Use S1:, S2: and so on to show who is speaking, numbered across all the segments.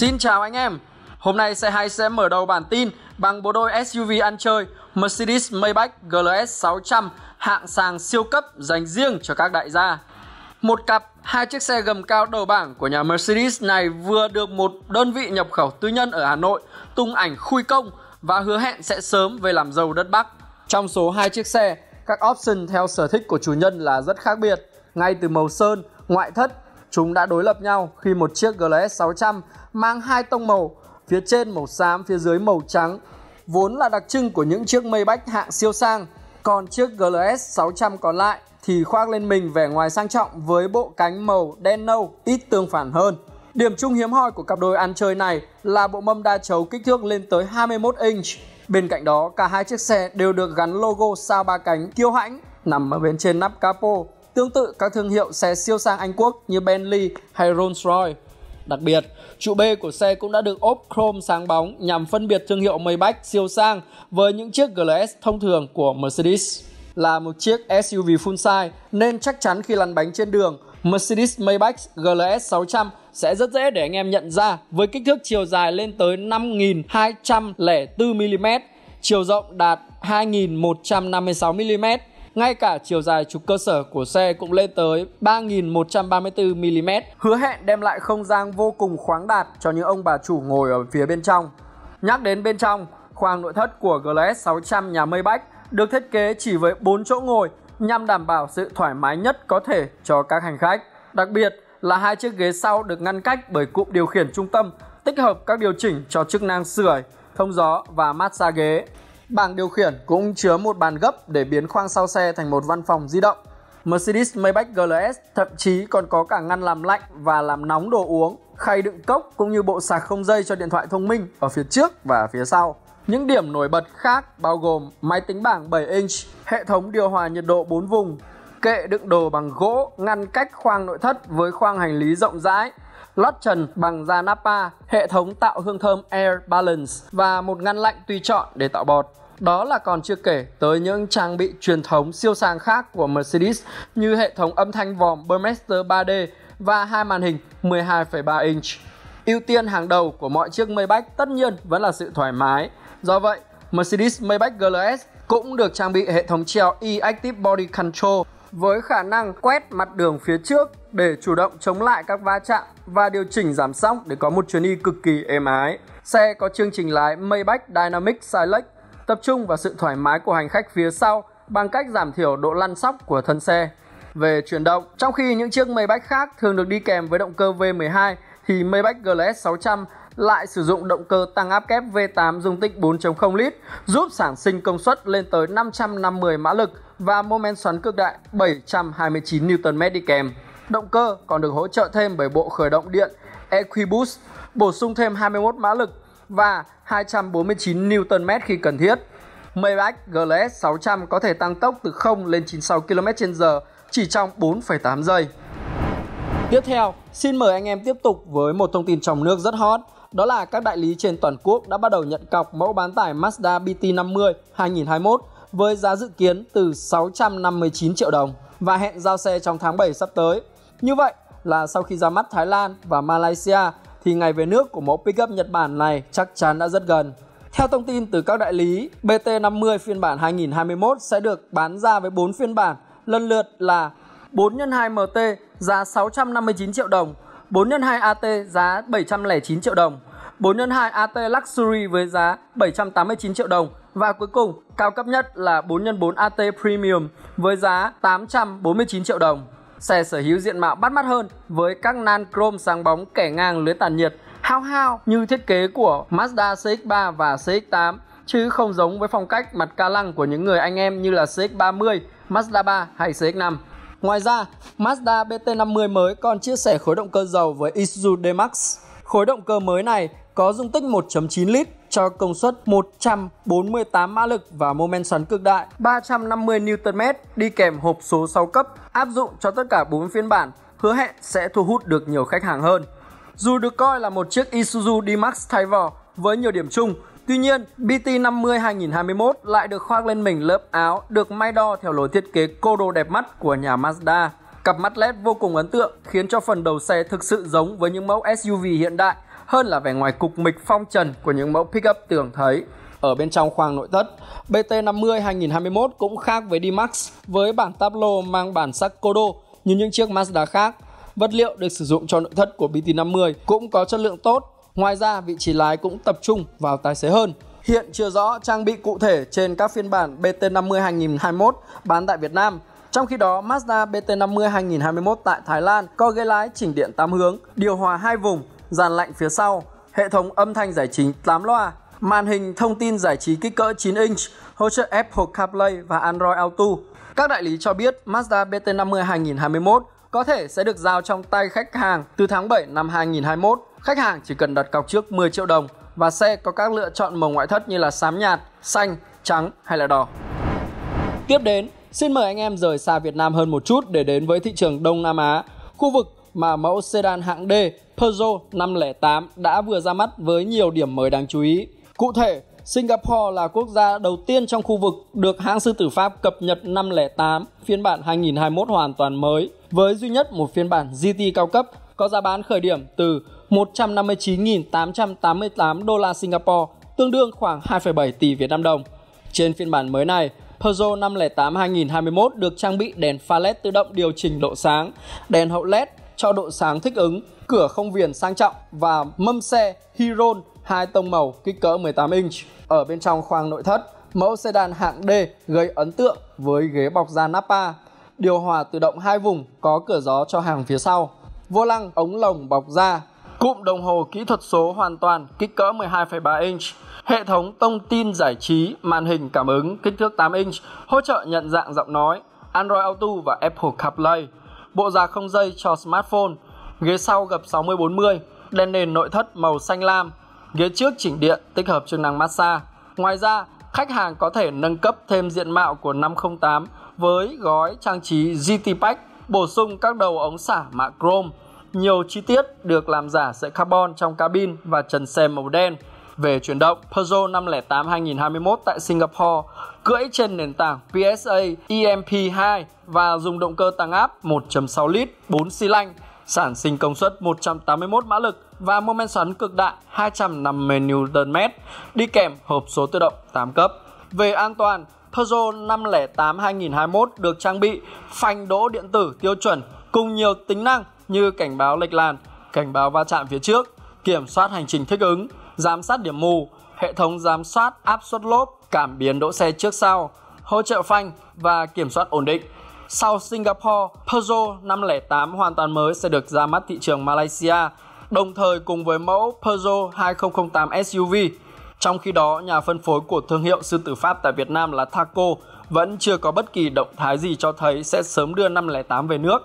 S1: Xin chào anh em, hôm nay xe 2 sẽ mở đầu bản tin bằng bộ đôi SUV ăn chơi Mercedes Maybach GLS 600 hạng sàng siêu cấp dành riêng cho các đại gia. Một cặp hai chiếc xe gầm cao đầu bảng của nhà Mercedes này vừa được một đơn vị nhập khẩu tư nhân ở Hà Nội tung ảnh khui công và hứa hẹn sẽ sớm về làm giàu đất Bắc. Trong số hai chiếc xe, các option theo sở thích của chủ nhân là rất khác biệt, ngay từ màu sơn, ngoại thất Chúng đã đối lập nhau khi một chiếc GLS 600 mang hai tông màu, phía trên màu xám, phía dưới màu trắng, vốn là đặc trưng của những chiếc Maybach hạng siêu sang. Còn chiếc GLS 600 còn lại thì khoác lên mình vẻ ngoài sang trọng với bộ cánh màu đen nâu ít tương phản hơn. Điểm chung hiếm hoi của cặp đôi ăn chơi này là bộ mâm đa chấu kích thước lên tới 21 inch. Bên cạnh đó, cả hai chiếc xe đều được gắn logo sao ba cánh kiêu hãnh nằm ở bên trên nắp capo tương tự các thương hiệu xe siêu sang Anh Quốc như Bentley hay Rolls-Royce. Đặc biệt, trụ B của xe cũng đã được ốp chrome sáng bóng nhằm phân biệt thương hiệu Maybach siêu sang với những chiếc GLS thông thường của Mercedes. Là một chiếc SUV full size nên chắc chắn khi lăn bánh trên đường, Mercedes Maybach GLS 600 sẽ rất dễ để anh em nhận ra với kích thước chiều dài lên tới 5.204 mm, chiều rộng đạt 2.156 mm ngay cả chiều dài trục cơ sở của xe cũng lên tới 3.134mm, hứa hẹn đem lại không gian vô cùng khoáng đạt cho những ông bà chủ ngồi ở phía bên trong. Nhắc đến bên trong, khoang nội thất của GLS 600 nhà Maybach được thiết kế chỉ với 4 chỗ ngồi nhằm đảm bảo sự thoải mái nhất có thể cho các hành khách. Đặc biệt là hai chiếc ghế sau được ngăn cách bởi cụm điều khiển trung tâm tích hợp các điều chỉnh cho chức năng sưởi, thông gió và massage ghế. Bảng điều khiển cũng chứa một bàn gấp để biến khoang sau xe thành một văn phòng di động. Mercedes Maybach GLS thậm chí còn có cả ngăn làm lạnh và làm nóng đồ uống, khay đựng cốc cũng như bộ sạc không dây cho điện thoại thông minh ở phía trước và phía sau. Những điểm nổi bật khác bao gồm máy tính bảng 7 inch, hệ thống điều hòa nhiệt độ 4 vùng, kệ đựng đồ bằng gỗ ngăn cách khoang nội thất với khoang hành lý rộng rãi, lót trần bằng da Napa, hệ thống tạo hương thơm Air Balance và một ngăn lạnh tùy chọn để tạo bọt. Đó là còn chưa kể tới những trang bị truyền thống siêu sang khác của Mercedes như hệ thống âm thanh vòm Burmester 3D và hai màn hình 12,3 inch. Ưu tiên hàng đầu của mọi chiếc Maybach tất nhiên vẫn là sự thoải mái. Do vậy, Mercedes Maybach GLS cũng được trang bị hệ thống treo e-Active Body Control với khả năng quét mặt đường phía trước để chủ động chống lại các va chạm và điều chỉnh giảm sóc để có một chuyến đi cực kỳ êm ái. Xe có chương trình lái Maybach Dynamic Select tập trung vào sự thoải mái của hành khách phía sau bằng cách giảm thiểu độ lăn sóc của thân xe. Về chuyển động, trong khi những chiếc Maybach khác thường được đi kèm với động cơ V12 thì Maybach GLS 600 lại sử dụng động cơ tăng áp kép V8 dung tích 4.0 lít, giúp sản sinh công suất lên tới 550 mã lực và mô men xoắn cực đại 729 Nm đi kèm. Động cơ còn được hỗ trợ thêm bởi bộ khởi động điện Equiboost, bổ sung thêm 21 mã lực và 249 Nm khi cần thiết. Maybach GLS 600 có thể tăng tốc từ 0 lên 96 km/h chỉ trong 4,8 giây. Tiếp theo, xin mời anh em tiếp tục với một thông tin trong nước rất hot, đó là các đại lý trên toàn quốc đã bắt đầu nhận cọc mẫu bán tải Mazda BT50 2021 với giá dự kiến từ 659 triệu đồng và hẹn giao xe trong tháng 7 sắp tới. Như vậy là sau khi ra mắt Thái Lan và Malaysia thì ngày về nước của mẫu pickup Nhật Bản này chắc chắn đã rất gần. Theo thông tin từ các đại lý, BT50 phiên bản 2021 sẽ được bán ra với 4 phiên bản, lần lượt là 4 x 2 MT giá 659 triệu đồng, 4 x 2 AT giá 709 triệu đồng 4 x 2 AT Luxury với giá 789 triệu đồng và cuối cùng cao cấp nhất là 4 x 4 AT Premium với giá 849 triệu đồng. Xe sở hữu diện mạo bắt mắt hơn với các nan chrome sáng bóng kẻ ngang lưới tản nhiệt hao hao như thiết kế của Mazda CX-3 và CX-8 chứ không giống với phong cách mặt ca lăng của những người anh em như là CX-30, Mazda 3 hay CX-5. Ngoài ra, Mazda BT50 mới còn chia sẻ khối động cơ dầu với Isuzu D-Max. Khối động cơ mới này có dung tích 1.9 lít cho công suất 148 mã lực và mô men xoắn cực đại 350 Nm đi kèm hộp số 6 cấp áp dụng cho tất cả 4 phiên bản hứa hẹn sẽ thu hút được nhiều khách hàng hơn. Dù được coi là một chiếc Isuzu D-Max thay vỏ với nhiều điểm chung, tuy nhiên BT50 2021 lại được khoác lên mình lớp áo được may đo theo lối thiết kế cô đồ đẹp mắt của nhà Mazda. Cặp mắt LED vô cùng ấn tượng khiến cho phần đầu xe thực sự giống với những mẫu SUV hiện đại hơn là vẻ ngoài cục mịch phong trần của những mẫu pickup tưởng thấy ở bên trong khoang nội thất. BT50 2021 cũng khác với D-Max với bản tablo mang bản sắc Kodo như những chiếc Mazda khác. Vật liệu được sử dụng cho nội thất của BT50 cũng có chất lượng tốt. Ngoài ra, vị trí lái cũng tập trung vào tài xế hơn. Hiện chưa rõ trang bị cụ thể trên các phiên bản BT50 2021 bán tại Việt Nam. Trong khi đó, Mazda BT50 2021 tại Thái Lan có ghế lái chỉnh điện 8 hướng, điều hòa hai vùng dàn lạnh phía sau, hệ thống âm thanh giải trí 8 loa, màn hình thông tin giải trí kích cỡ 9 inch, hỗ trợ Apple CarPlay và Android Auto. Các đại lý cho biết Mazda BT50 2021 có thể sẽ được giao trong tay khách hàng từ tháng 7 năm 2021. Khách hàng chỉ cần đặt cọc trước 10 triệu đồng và xe có các lựa chọn màu ngoại thất như là xám nhạt, xanh, trắng hay là đỏ. Tiếp đến, xin mời anh em rời xa Việt Nam hơn một chút để đến với thị trường Đông Nam Á, khu vực mà mẫu sedan hạng D Peugeot 508 đã vừa ra mắt với nhiều điểm mới đáng chú ý. Cụ thể, Singapore là quốc gia đầu tiên trong khu vực được hãng sư tử Pháp cập nhật 508 phiên bản 2021 hoàn toàn mới với duy nhất một phiên bản GT cao cấp có giá bán khởi điểm từ 159.888 đô la Singapore, tương đương khoảng 2,7 tỷ Việt Nam đồng. Trên phiên bản mới này, Peugeot 508 2021 được trang bị đèn pha LED tự động điều chỉnh độ sáng, đèn hậu LED cho độ sáng thích ứng, cửa không viền sang trọng và mâm xe Hiron hai tông màu kích cỡ 18 inch. Ở bên trong khoang nội thất, mẫu sedan hạng D gây ấn tượng với ghế bọc da Napa, điều hòa tự động hai vùng có cửa gió cho hàng phía sau, vô lăng ống lồng bọc da, cụm đồng hồ kỹ thuật số hoàn toàn kích cỡ 12,3 inch, hệ thống thông tin giải trí, màn hình cảm ứng kích thước 8 inch, hỗ trợ nhận dạng giọng nói, Android Auto và Apple CarPlay bộ giá không dây cho smartphone, ghế sau gập 60 đèn nền nội thất màu xanh lam, ghế trước chỉnh điện tích hợp chức năng massage. Ngoài ra, khách hàng có thể nâng cấp thêm diện mạo của 508 với gói trang trí GT Pack, bổ sung các đầu ống xả mạ chrome. Nhiều chi tiết được làm giả sợi carbon trong cabin và trần xe màu đen. Về chuyển động, Peugeot 508 2021 tại Singapore cưỡi trên nền tảng PSA EMP2 và dùng động cơ tăng áp 1.6 lít 4 xi lanh, sản sinh công suất 181 mã lực và mô men xoắn cực đại 250 Nm, đi kèm hộp số tự động 8 cấp. Về an toàn, Peugeot 508 2021 được trang bị phanh đỗ điện tử tiêu chuẩn cùng nhiều tính năng như cảnh báo lệch làn, cảnh báo va chạm phía trước, kiểm soát hành trình thích ứng, giám sát điểm mù, hệ thống giám sát áp suất lốp, cảm biến đỗ xe trước sau, hỗ trợ phanh và kiểm soát ổn định. Sau Singapore, Peugeot 508 hoàn toàn mới sẽ được ra mắt thị trường Malaysia, đồng thời cùng với mẫu Peugeot 2008 SUV. Trong khi đó, nhà phân phối của thương hiệu sư tử Pháp tại Việt Nam là Thaco vẫn chưa có bất kỳ động thái gì cho thấy sẽ sớm đưa 508 về nước.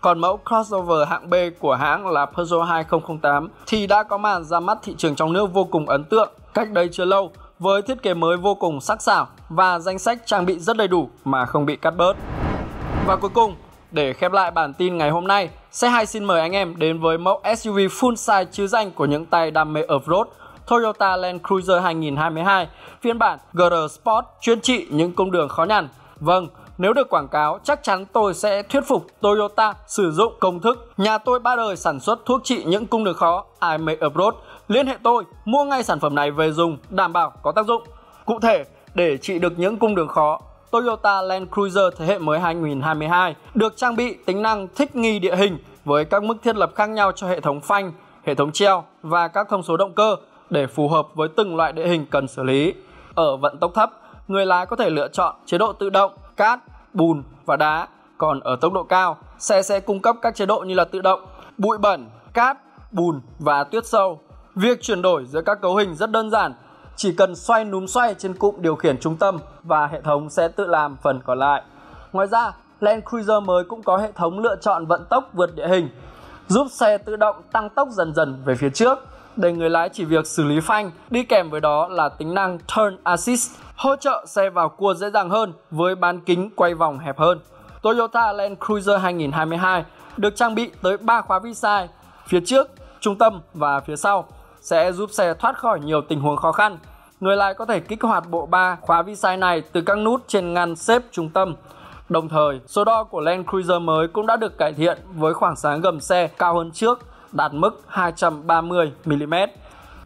S1: Còn mẫu crossover hạng B của hãng là Peugeot 2008 thì đã có màn ra mắt thị trường trong nước vô cùng ấn tượng Cách đây chưa lâu, với thiết kế mới vô cùng sắc sảo và danh sách trang bị rất đầy đủ mà không bị cắt bớt. Và cuối cùng, để khép lại bản tin ngày hôm nay, xe hay xin mời anh em đến với mẫu SUV full size chứa danh của những tay đam mê off-road Toyota Land Cruiser 2022 phiên bản GR Sport chuyên trị những cung đường khó nhằn. Vâng, nếu được quảng cáo, chắc chắn tôi sẽ thuyết phục Toyota sử dụng công thức Nhà tôi ba đời sản xuất thuốc trị những cung đường khó I Make Abroad. Liên hệ tôi, mua ngay sản phẩm này về dùng, đảm bảo có tác dụng. Cụ thể, để trị được những cung đường khó, Toyota Land Cruiser thế hệ mới 2022 được trang bị tính năng thích nghi địa hình với các mức thiết lập khác nhau cho hệ thống phanh, hệ thống treo và các thông số động cơ để phù hợp với từng loại địa hình cần xử lý. Ở vận tốc thấp, người lái có thể lựa chọn chế độ tự động cát, bùn và đá. Còn ở tốc độ cao, xe sẽ cung cấp các chế độ như là tự động, bụi bẩn, cát, bùn và tuyết sâu. Việc chuyển đổi giữa các cấu hình rất đơn giản, chỉ cần xoay núm xoay trên cụm điều khiển trung tâm và hệ thống sẽ tự làm phần còn lại. Ngoài ra, Land Cruiser mới cũng có hệ thống lựa chọn vận tốc vượt địa hình, giúp xe tự động tăng tốc dần dần về phía trước để người lái chỉ việc xử lý phanh, đi kèm với đó là tính năng Turn Assist hỗ trợ xe vào cua dễ dàng hơn với bán kính quay vòng hẹp hơn. Toyota Land Cruiser 2022 được trang bị tới 3 khóa vi sai phía trước, trung tâm và phía sau sẽ giúp xe thoát khỏi nhiều tình huống khó khăn. Người lái có thể kích hoạt bộ ba khóa vi sai này từ các nút trên ngăn xếp trung tâm. Đồng thời, số đo của Land Cruiser mới cũng đã được cải thiện với khoảng sáng gầm xe cao hơn trước, đạt mức 230 mm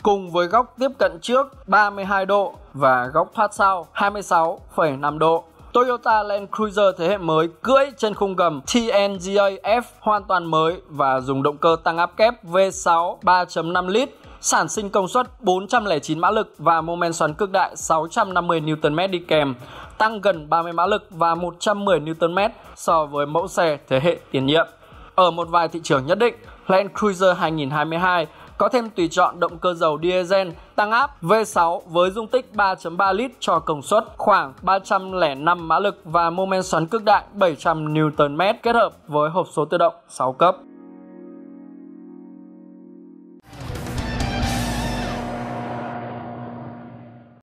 S1: cùng với góc tiếp cận trước 32 độ và góc thoát sau 26,5 độ. Toyota Land Cruiser thế hệ mới cưỡi trên khung gầm TNGA F hoàn toàn mới và dùng động cơ tăng áp kép V6 3.5 lít sản sinh công suất 409 mã lực và mô men xoắn cực đại 650 Nm đi kèm, tăng gần 30 mã lực và 110 Nm so với mẫu xe thế hệ tiền nhiệm. Ở một vài thị trường nhất định, Land Cruiser 2022 có thêm tùy chọn động cơ dầu diesel tăng áp V6 với dung tích 3.3 lít cho công suất khoảng 305 mã lực và mô men xoắn cực đại 700 Nm kết hợp với hộp số tự động 6 cấp.